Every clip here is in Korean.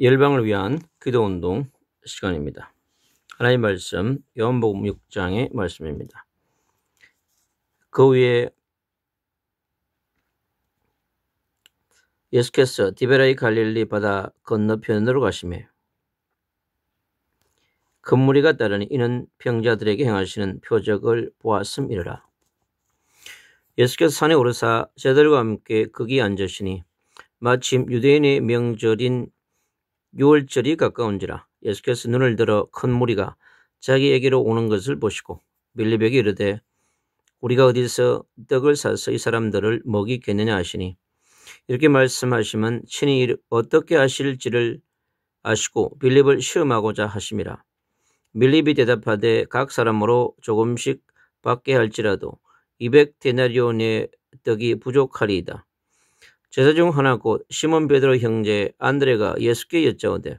열방을 위한 기도운동 시간입니다. 하나님 말씀 요한복음 6장의 말씀입니다. 그 위에 예수께서 디베라의 갈릴리 바다 건너편으로 가시며 큰물이가 따르니 이는 병자들에게 행하시는 표적을 보았음이라. 예수께서 산에 오르사 제들과 함께 거기 앉으시니 마침 유대인의 명절인 유월절이 가까운지라 예수께서 눈을 들어 큰 무리가 자기에게로 오는 것을 보시고 밀립에게 이르되 우리가 어디서 떡을 사서 이 사람들을 먹이겠느냐 하시니 이렇게 말씀하시면 친히 어떻게 하실지를 아시고 빌립을 시험하고자 하심이라. 밀립이 대답하되 각 사람으로 조금씩 받게 할지라도 200 데나리온의 떡이 부족하리이다. 제사중 하나 곧 시몬 베드로 형제 안드레가 예수께 여짜오되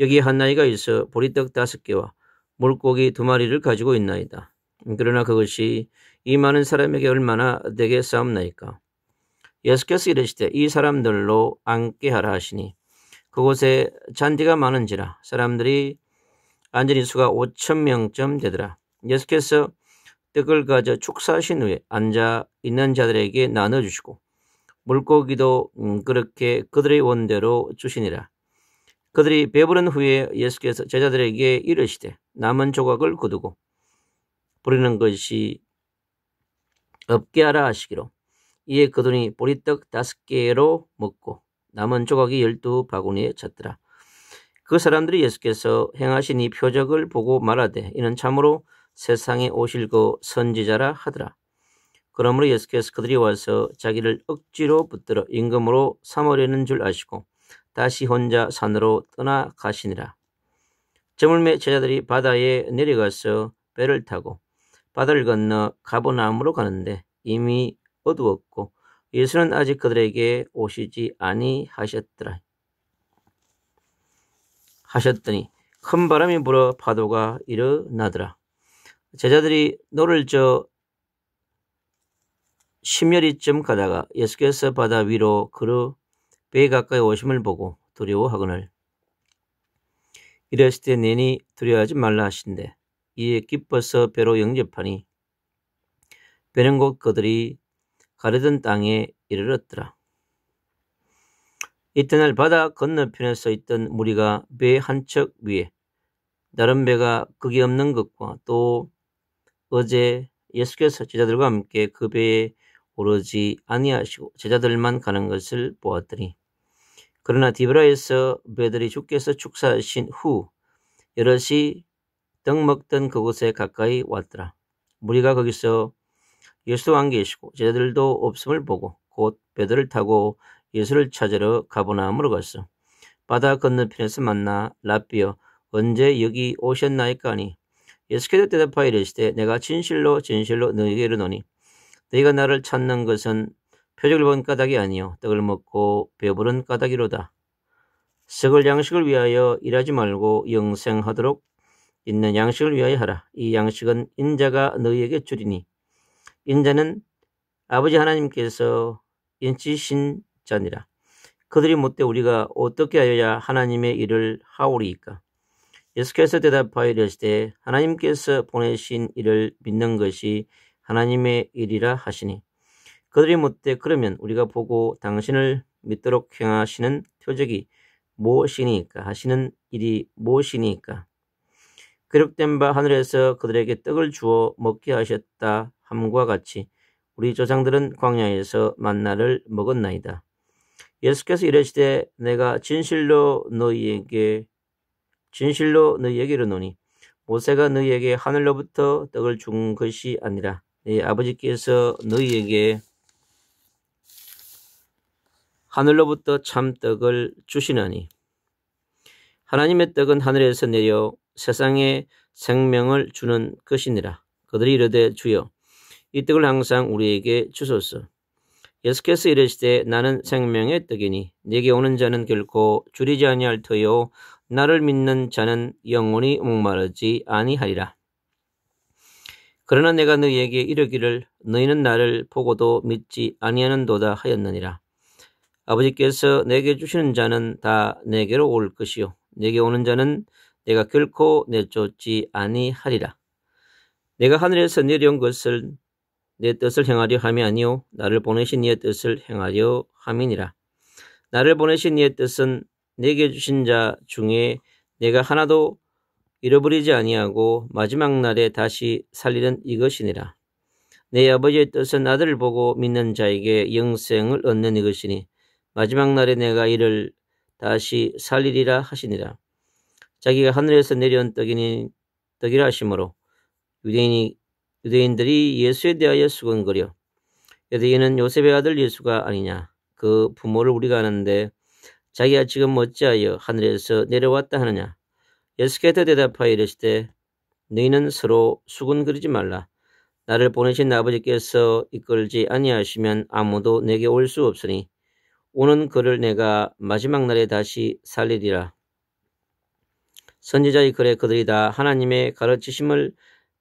여기 한 나이가 있어 보리떡 다섯 개와 물고기 두 마리를 가지고 있나이다. 그러나 그것이 이 많은 사람에게 얼마나 되게 싸움나이까. 예수께서 이르시되 이 사람들로 앉게 하라 하시니 그곳에 잔디가 많은지라 사람들이 앉은 인수가 5천 명쯤 되더라. 예수께서 떡을 가져 축사하신 후에 앉아 있는 자들에게 나눠주시고 물고기도 음, 그렇게 그들의 원대로 주시니라. 그들이 배부른 후에 예수께서 제자들에게 이르시되 남은 조각을 거두고 부리는 것이 없게 하라 하시기로 이에 그들이 보리떡 다섯 개로 먹고 남은 조각이 열두 바구니에 찼더라. 그 사람들이 예수께서 행하신 이 표적을 보고 말하되 이는 참으로 세상에 오실 그 선지자라 하더라. 그러므로 예수께서 그들이 와서 자기를 억지로 붙들어 임금으로 삼으려는 줄 아시고 다시 혼자 산으로 떠나가시니라. 저물매 제자들이 바다에 내려가서 배를 타고 바다를 건너 가보나움으로 가는데 이미 어두웠고 예수는 아직 그들에게 오시지 아니하셨더라. 하셨더니 큰 바람이 불어 파도가 일어나더라. 제자들이 노를 저 심혈이쯤 가다가 예수께서 바다 위로 그르 배 가까이 오심을 보고 두려워하거늘 이랬을 때 내니 두려워하지 말라 하신대 이에 기뻐서 배로 영접하니 배는 곧 그들이 가르던 땅에 이르렀더라. 이튿날 바다 건너편에 서 있던 무리가 배 한 척 위에 다른 배가 극이 없는 것과 또 어제 예수께서 제자들과 함께 그 배에 오르지 아니하시고 제자들만 가는 것을 보았더니 그러나 디브라에서 배들이 주께서 축사하신 후 여럿이 떡 먹던 그곳에 가까이 왔더라. 무리가 거기서 예수도 안 계시고 제자들도 없음을 보고 곧 배들을 타고 예수를 찾으러 가보나물어로 갔어. 바다 건너편에서 만나 라비어 언제 여기 오셨나이까 하니 예수께서 대답하여 이르시되 내가 진실로 진실로 너에게 이르노니 너희가 나를 찾는 것은 표적을 본 까닭이 아니요 떡을 먹고 배부른 까닭이로다. 썩을 양식을 위하여 일하지 말고 영생하도록 있는 양식을 위하여 하라. 이 양식은 인자가 너희에게 주리니 인자는 아버지 하나님께서 인치신 자니라. 그들이 못돼 우리가 어떻게 하여야 하나님의 일을 하오리이까. 예수께서 대답하여 이르시되 하나님께서 보내신 이를 믿는 것이 하나님의 일이라 하시니 그들이 못돼 그러면 우리가 보고 당신을 믿도록 행하시는 표적이 무엇이니까 하시는 일이 무엇이니까 기록된 바 하늘에서 그들에게 떡을 주어 먹게 하셨다 함과 같이 우리 조상들은 광야에서 만나를 먹었나이다. 예수께서 이르시되 내가 진실로 너희에게 진실로 너희에게 이르노니 모세가 너희에게 하늘로부터 떡을 준 것이 아니라 예, 아버지께서 너희에게 하늘로부터 참떡을 주시나니 하나님의 떡은 하늘에서 내려 세상에 생명을 주는 것이니라. 그들이 이르되 주여 이 떡을 항상 우리에게 주소서. 예수께서 이르시되 나는 생명의 떡이니 내게 오는 자는 결코 줄이지 아니할 터요 나를 믿는 자는 영원히 목마르지 아니하리라. 그러나 내가 너희에게 이르기를 너희는 나를 보고도 믿지 아니하는도다 하였느니라. 아버지께서 내게 주시는 자는 다 내게로 올 것이요 내게 오는 자는 내가 결코 내쫓지 아니하리라. 내가 하늘에서 내려온 것을 내 뜻을 행하려 함이 아니오 나를 보내신 이의 뜻을 행하려 함이니라. 나를 보내신 이의 뜻은 내게 주신 자 중에 내가 하나도 잃어버리지 아니하고 마지막 날에 다시 살리는 이것이니라. 내 아버지의 뜻은 아들을 보고 믿는 자에게 영생을 얻는 이것이니 마지막 날에 내가 이를 다시 살리리라 하시니라. 자기가 하늘에서 내려온 떡이니 떡이라 하심으로 유대인이 유대인들이 예수에 대하여 수근거려 여대인은 요셉의 아들 예수가 아니냐 그 부모를 우리가 아는데 자기가 지금 어찌하여 하늘에서 내려왔다 하느냐 예수께서 대답하여 이르시되 너희는 서로 수군거리지 말라. 나를 보내신 아버지께서 이끌지 아니하시면 아무도 내게 올 수 없으니 오는 그를 내가 마지막 날에 다시 살리리라. 선지자의 글에 그들이 다 하나님의 가르치심을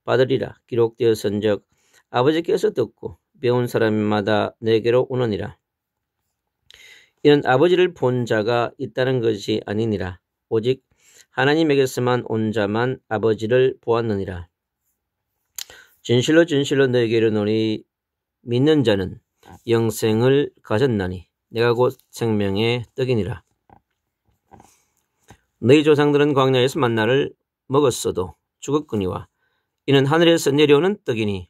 받으리라 기록되어선적 아버지께서 듣고 배운 사람마다 내게로 오느니라. 이는 아버지를 본 자가 있다는 것이 아니니라. 오직 하나님에게서만 온 자만 아버지를 보았느니라. 진실로 진실로 너에게 이르노니 믿는 자는 영생을 가졌나니 내가 곧 생명의 떡이니라. 너희 조상들은 광야에서 만나를 먹었어도 죽었거니와 이는 하늘에서 내려오는 떡이니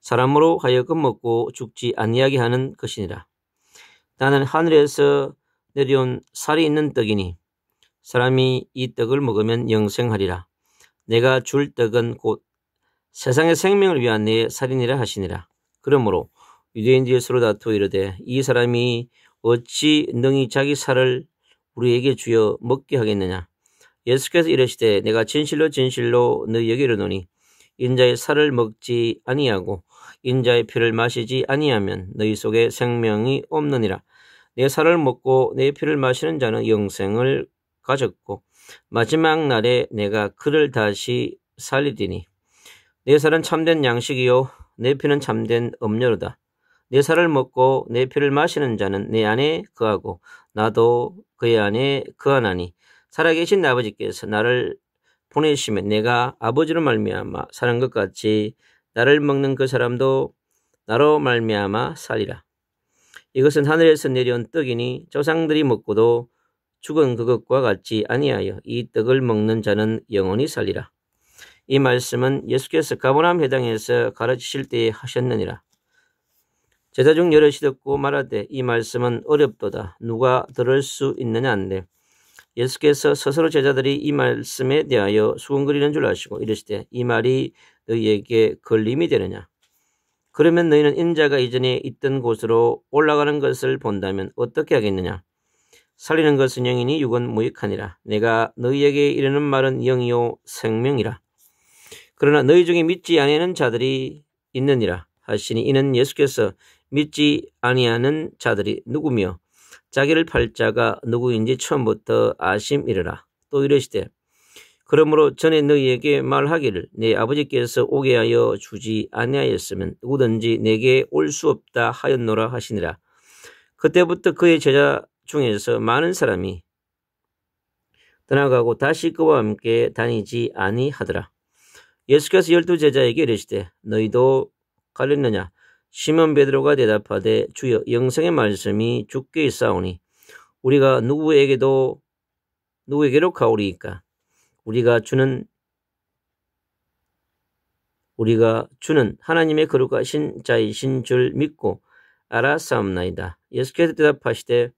사람으로 하여금 먹고 죽지 아니하게 하는 것이니라. 나는 하늘에서 내려온 살이 있는 떡이니 사람이 이 떡을 먹으면 영생하리라. 내가 줄 떡은 곧 세상의 생명을 위한 내 살인이라 하시니라. 그러므로 유대인들이 서로 다투어 이르되 이 사람이 어찌 능히 자기 살을 우리에게 주여 먹게 하겠느냐. 예수께서 이르시되 내가 진실로 진실로 너희에게 이르노니 인자의 살을 먹지 아니하고 인자의 피를 마시지 아니하면 너희 속에 생명이 없느니라. 내 살을 먹고 내 피를 마시는 자는 영생을 가졌고 마지막 날에 내가 그를 다시 살리리니 내 살은 참된 양식이요 내 피는 참된 음료로다. 내 살을 먹고 내 피를 마시는 자는 내 안에 그하고 나도 그의 안에 그하나니 살아계신 아버지께서 나를 보내시면 내가 아버지로 말미암아 사는 것 같이 나를 먹는 그 사람도 나로 말미암아 살리라. 이것은 하늘에서 내려온 떡이니 조상들이 먹고도 죽은 그것과 같지 아니하여 이 떡을 먹는 자는 영원히 살리라. 이 말씀은 예수께서 가보람 회당에서 가르치실 때에 하셨느니라. 제자 중 여럿이 듣고 말하되 이 말씀은 어렵도다. 누가 들을 수 있느냐 한데 예수께서 스스로 제자들이 이 말씀에 대하여 수군거리는 줄 아시고 이르시되 이 말이 너희에게 걸림이 되느냐. 그러면 너희는 인자가 이전에 있던 곳으로 올라가는 것을 본다면 어떻게 하겠느냐. 살리는 것은 영이니 육은 무익하니라. 내가 너희에게 이르는 말은 영이요 생명이라. 그러나 너희 중에 믿지 아니하는 자들이 있느니라 하시니 이는 예수께서 믿지 아니하는 자들이 누구며 자기를 팔자가 누구인지 처음부터 아심이르라. 또 이르시되 그러므로 전에 너희에게 말하기를 내 아버지께서 오게 하여 주지 아니하였으면 누구든지 내게 올 수 없다 하였노라 하시니라. 그때부터 그의 제자 중에서 많은 사람이 떠나가고 다시 그와 함께 다니지 아니하더라. 예수께서 열두 제자에게 이르시되 너희도 갈렸느냐? 시몬 베드로가 대답하되 주여 영생의 말씀이 죽게 있사오니 우리가 누구에게도 누구에게로 가오리이까? 우리가 주는 우리가 주는 하나님의 거룩하신 자이신 줄 믿고 알아사옵나이다. 예수께서 대답하시되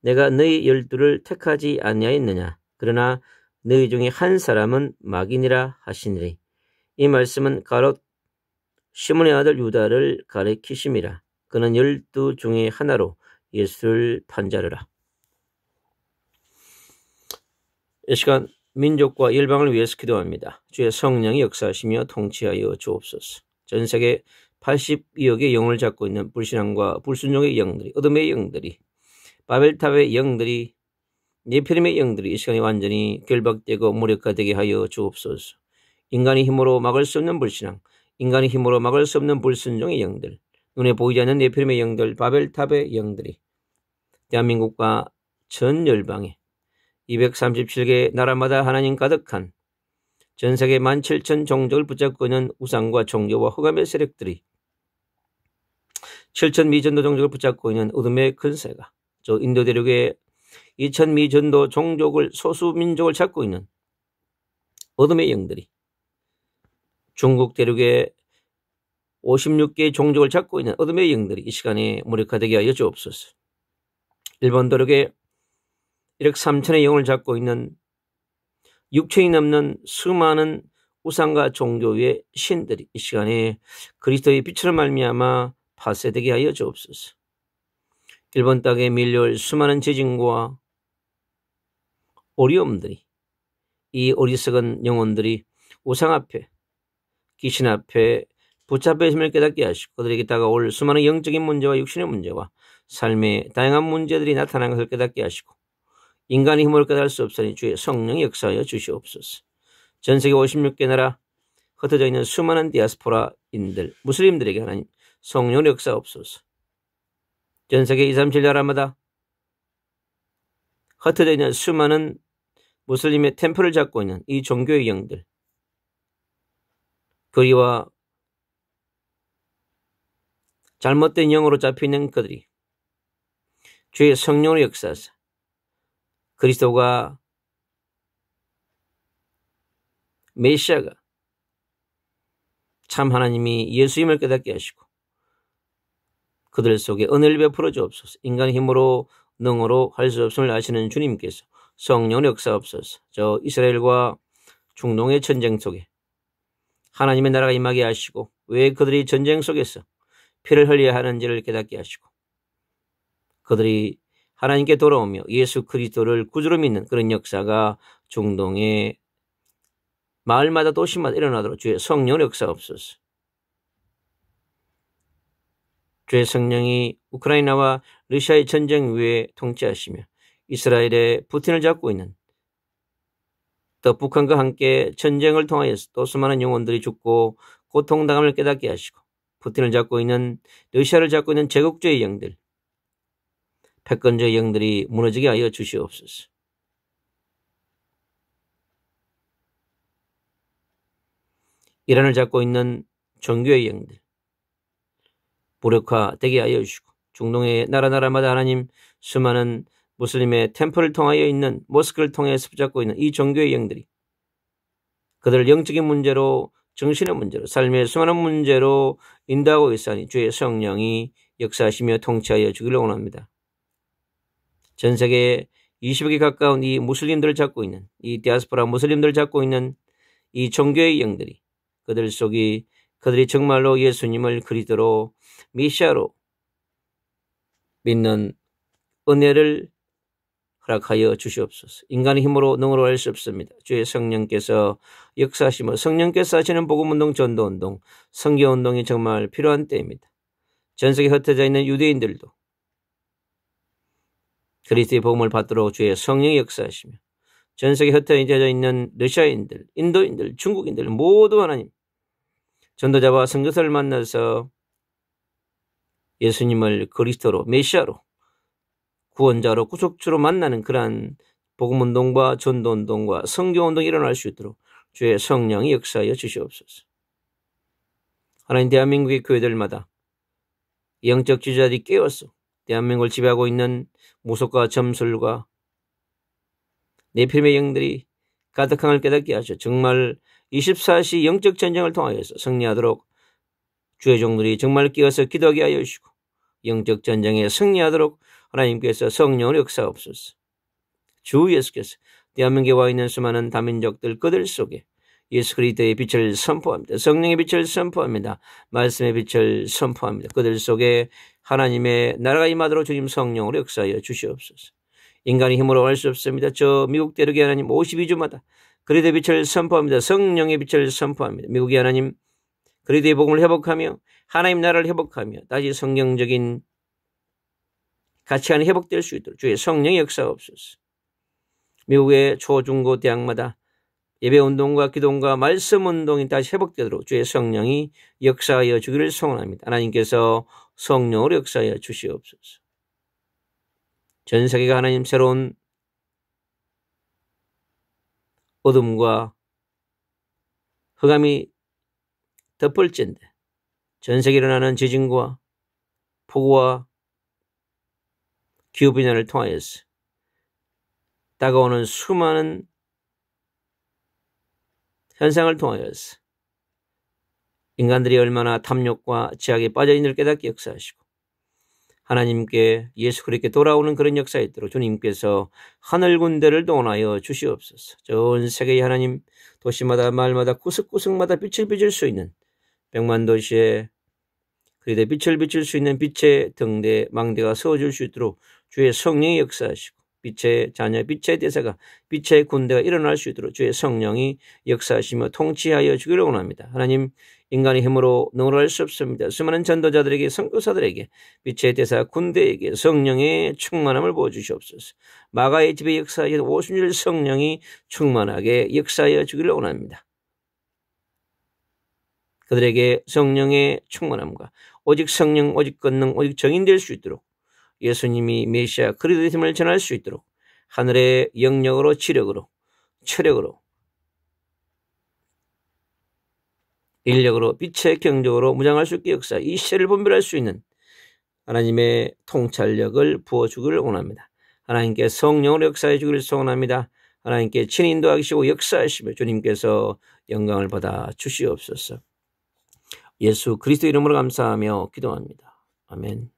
내가 너희 열두를 택하지 아니하였느냐 그러나 너희 중에 한 사람은 막인이라 하시니라 이 말씀은 가롯 시몬의 아들 유다를 가리키심이라 그는 열두 중에 하나로 예수를 판자르라 이 시간 민족과 열방을 위해서 기도합니다. 주의 성령이 역사하시며 통치하여 주옵소서. 전 세계 82억의 영을 잡고 있는 불신앙과 불순종의 영들이, 어둠의 영들이 바벨탑의 영들이 예피림의 영들이 이 시간에 완전히 결박되고 무력화되게 하여 주옵소서. 인간의 힘으로 막을 수 없는 불신앙, 인간의 힘으로 막을 수 없는 불순종의 영들, 눈에 보이지 않는 예피림의 영들, 바벨탑의 영들이 대한민국과 전 열방에 237개 나라마다 하나님 가득한 전 세계 17,000 종족을 붙잡고 있는 우상과 종교와 허감의 세력들이 7,000 미전도 종족을 붙잡고 있는 어둠의 근세가 저 인도 대륙의 이천미 전도 종족을 소수 민족을 찾고 있는 어둠의 영들이 중국 대륙의 56개의 종족을 찾고 있는 어둠의 영들이 이 시간에 무력화되게 하여 주옵소서. 일본 대륙의 1억 3천의 영을 잡고 있는 6천이 넘는 수많은 우상과 종교의 신들이 이 시간에 그리스도의 빛으로 말미암아 파쇄되게 하여 주옵소서. 일본 땅에 밀려올 수많은 재진과 어려움들이 이 어리석은 영혼들이 우상 앞에 귀신 앞에 붙잡혀심을 깨닫게 하시고 그들에게 다가올 수많은 영적인 문제와 육신의 문제와 삶의 다양한 문제들이 나타난 것을 깨닫게 하시고 인간의 힘을 깨달을 수 없으니 주의 성령 역사하여 주시옵소서. 전 세계 56개 나라 흩어져 있는 수많은 디아스포라인들 무슬림들에게 하나님 성령 역사옵소서. 전세계 2, 3, 7나라마다 흩어져 있는 수많은 무슬림의 템플을 잡고 있는 이 종교의 영들 그리와 잘못된 영으로 잡히는 그들이 주의 성령으 역사하사 그리스도가 메시아가 참 하나님이 예수임을 깨닫게 하시고 그들 속에 은혜를 베풀어 주옵소서. 인간 힘으로 능으로 할 수 없음을 아시는 주님께서 성령 역사없소서저 이스라엘과 중동의 전쟁 속에 하나님의 나라가 임하게 하시고 왜 그들이 전쟁 속에서 피를 흘려야 하는지를 깨닫게 하시고 그들이 하나님께 돌아오며 예수 그리스도를 구주로 믿는 그런 역사가 중동의 마을마다 도시마다 일어나도록 주의 성령 역사없소서 주의 성령이 우크라이나와 러시아의 전쟁 위에 통치하시며 이스라엘의 부틴을 잡고 있는 더 북한과 함께 전쟁을 통하여서 또 수많은 영혼들이 죽고 고통당함을 깨닫게 하시고 푸틴을 잡고 있는 러시아를 잡고 있는 제국주의 영들 패권주의 영들이 무너지게 하여 주시옵소서. 이란을 잡고 있는 종교의 영들 무력화되게 하여 주시고 중동의 나라 나라마다 하나님 수많은 무슬림의 템플을 통하여 있는 모스크를 통해 서붙잡고 있는 이 종교의 영들이 그들을 영적인 문제로 정신의 문제로 삶의 수많은 문제로 인도하고 있으니 주의 성령이 역사하시며 통치하여 주기를 원합니다. 전 세계 20억에 가까운 이 무슬림들을 잡고 있는 이 디아스포라 무슬림들을 잡고 있는 이 종교의 영들이 그들 속이 그들이 정말로 예수님을 그리도록 미샤로 믿는 은혜를 허락하여 주시옵소서. 인간의 힘으로 능으로 할 수 없습니다. 주의 성령께서 역사하시며 성령께서 하시는 복음운동, 전도운동, 성교운동이 정말 필요한 때입니다. 전세계 흩어져 있는 유대인들도 그리스도의 복음을 받도록 주의 성령이 역사하시며 전세계 흩어져 있는 러시아인들, 인도인들, 중국인들 모두 하나님 전도자와 선교사를 만나서 예수님을 그리스도로 메시아로 구원자로 구속주로 만나는 그러한 복음운동과 전도운동과 성교운동이 일어날 수 있도록 주의 성령이 역사하여 주시옵소서. 하나님 대한민국의 교회들마다 영적 지자들이 깨어서 대한민국을 지배하고 있는 무속과 점술과 내필의 영들이 가득함을 깨닫게 하셔 정말 24시 영적 전쟁을 통하여서 승리하도록 주의 종들이 정말 끼어서 기도하게 하여 주시고 영적 전쟁에 승리하도록 하나님께서 성령을 역사옵소서. 주 예수께서 대한민국에 와 있는 수많은 다민족들 그들 속에 예수 그리스도의 빛을 선포합니다. 성령의 빛을 선포합니다. 말씀의 빛을 선포합니다. 그들 속에 하나님의 나라가 임하도록 주님 성령으로 역사하여 주시옵소서. 인간의 힘으로 할 수 없습니다. 저 미국 대륙의 하나님 52주마다 그리스도의 빛을 선포합니다. 성령의 빛을 선포합니다. 미국의 하나님 그리스도의 복음을 회복하며 하나님 나라를 회복하며 다시 성경적인 가치관이 회복될 수 있도록 주의 성령의 역사가 없소서. 미국의 초중고 대학마다 예배 운동과 기도과 말씀 운동이 다시 회복되도록 주의 성령이 역사하여 주기를 소원합니다. 하나님께서 성령으로 역사하여 주시옵소서. 전 세계가 하나님 새로운 어둠과 흑암이 덮을진데 전 세계 일어나는 지진과 폭우와 기후변화를 통하여서 다가오는 수많은 현상을 통하여서 인간들이 얼마나 탐욕과 지악에 빠져 있는를 깨닫게 역사하시고 하나님께 예수 그리스께 돌아오는 그런 역사 에 있도록 주님께서 하늘 군대를 동원하여 주시옵소서. 전 세계의 하나님 도시마다 말마다 구석구석마다 빛을 비출 수 있는 백만 도시에 그리대 빛을 비출 수 있는 빛의 등대 망대가 세워질 수 있도록 주의 성령의 역사하시고 빛의 자녀, 빛의 대사가, 빛의 군대가 일어날 수 있도록 주의 성령이 역사하시며 통치하여 주기를 원합니다. 하나님, 인간의 힘으로 능을 수 없습니다. 수많은 전도자들에게, 선교사들에게, 빛의 대사 군대에게 성령의 충만함을 보여주시옵소서. 마가의 집에 역사하신 오순절 성령이 충만하게 역사하여 주기를 원합니다. 그들에게 성령의 충만함과 오직 성령, 오직 권능, 오직 정인될 수 있도록 예수님이 메시아 그리스도의 힘을 전할 수 있도록 하늘의 영역으로 지력으로 체력으로 인력으로 빛의 경적으로 무장할 수 있게 역사 이 시대를 분별할 수 있는 하나님의 통찰력을 부어주기를 원합니다. 하나님께 성령으로 역사해 주기를 소원합니다. 하나님께 친인도하시고 역사하시며 주님께서 영광을 받아 주시옵소서. 예수 그리스도 이름으로 감사하며 기도합니다. 아멘.